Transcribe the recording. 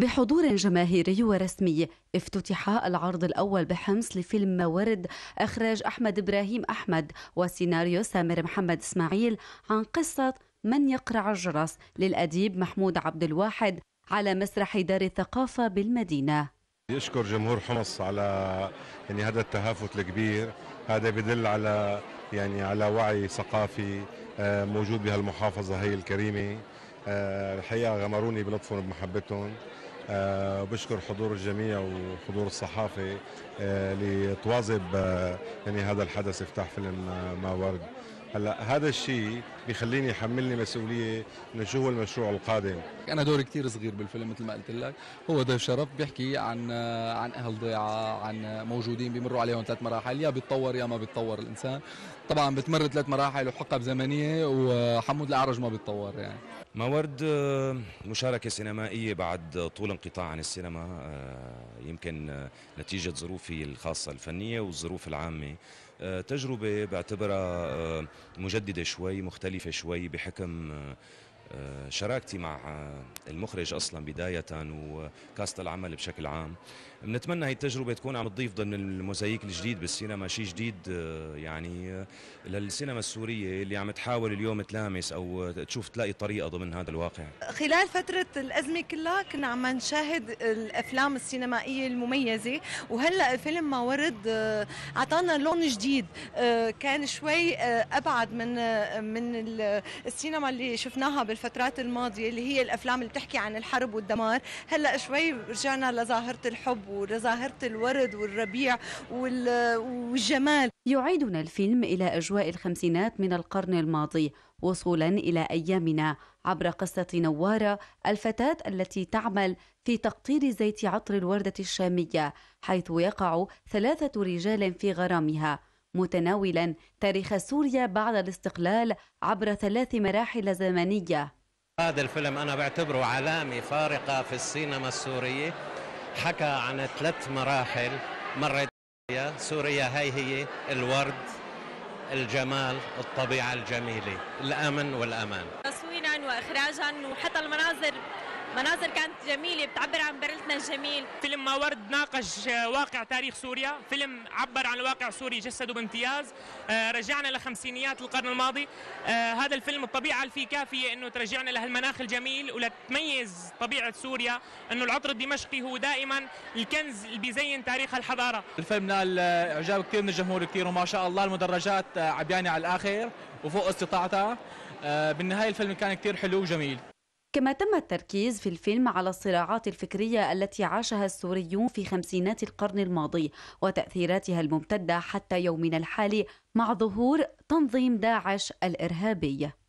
بحضور جماهيري ورسمي افتتح العرض الأول بحمص لفيلم ورد إخراج أحمد إبراهيم أحمد وسيناريو سامر محمد إسماعيل عن قصة من يقرع الجرس للأديب محمود عبد الواحد على مسرح دار الثقافة بالمدينة يشكر جمهور حمص على يعني هذا التهافت الكبير هذا بدل على يعني على وعي ثقافي آه، موجود بهالمحافظة هي الكريمة آه، الحقيقة غمروني بلطفهم بمحبتهم أه بشكر حضور الجميع وحضور الصحافة آه، لتواظب آه، يعني هذا الحدث افتح فيلم آه، ما ورد هلا هذا الشيء بخليني يحملني مسؤوليه انه شو هو المشروع القادم انا دوري كثير صغير بالفيلم مثل ما قلت لك هو ضيف شرف بيحكي عن عن اهل ضيعه عن موجودين بيمروا عليهم ثلاث مراحل يا بيتطور يا ما بيتطور الانسان طبعا بتمر ثلاث مراحل وحقب زمنيه وحمود الاعرج ما بيتطور يعني ما ورد آه، مشاركة سينمائية بعد طول انقطاع عن السينما آه، يمكن آه، نتيجة ظروفي الخاصة الفنية والظروف العامة آه، تجربة بعتبرها آه، مجددة شوي مختلفة شوي بحكم آه، آه، شراكتي مع آه، المخرج اصلا بدايه وكاست العمل بشكل عام بنتمنى هي التجربه تكون عم تضيف ضمن الموزاييك الجديد بالسينما شيء جديد آه، يعني للسينما السوريه اللي عم تحاول اليوم تلامس او تشوف تلاقي طريقه ضمن هذا الواقع خلال فتره الازمه كلها كنا عم نشاهد الافلام السينمائيه المميزه وهلا الفيلم ما ورد اعطانا لون جديد كان شوي ابعد من من السينما اللي شفناها بالفيلم بالفترات الماضيه اللي هي الافلام اللي بتحكي عن الحرب والدمار هلا شوي رجعنا لظاهره الحب ولظاهره الورد والربيع والجمال يعيدنا الفيلم الى اجواء الخمسينات من القرن الماضي وصولا الى ايامنا عبر قصه نواره الفتاه التي تعمل في تقطير زيت عطر الورده الشاميه حيث يقع ثلاثه رجال في غرامها متناولا تاريخ سوريا بعد الاستقلال عبر ثلاث مراحل زمنيه هذا الفيلم أنا بعتبره علامة فارقة في السينما السورية حكى عن ثلاث مراحل مرت سوريا سوريا هاي هي الورد الجمال الطبيعة الجميلة الأمن والأمان تصويرا وإخراجا وحتى المناظر مناظر كانت جميلة بتعبر عن برلتنا الجميل فيلم ما ورد ناقش آه، واقع تاريخ سوريا فيلم عبر عن الواقع سوري جسده بامتياز آه، رجعنا لخمسينيات القرن الماضي آه، هذا الفيلم الطبيعة اللي فيه كافية انه ترجعنا لهالمناخ الجميل ولتميز طبيعة سوريا انه العطر الدمشقي هو دائما الكنز اللي بيزين تاريخ الحضارة الفيلم نال اعجاب كثير من الجمهور كثير وما شاء الله المدرجات عبيانة على الاخر وفوق استطاعتها بالنهاية الفيلم كان كثير حلو وجميل كما تم التركيز في الفيلم على الصراعات الفكرية التي عاشها السوريون في خمسينات القرن الماضي وتأثيراتها الممتدة حتى يومنا الحالي مع ظهور تنظيم داعش الإرهابي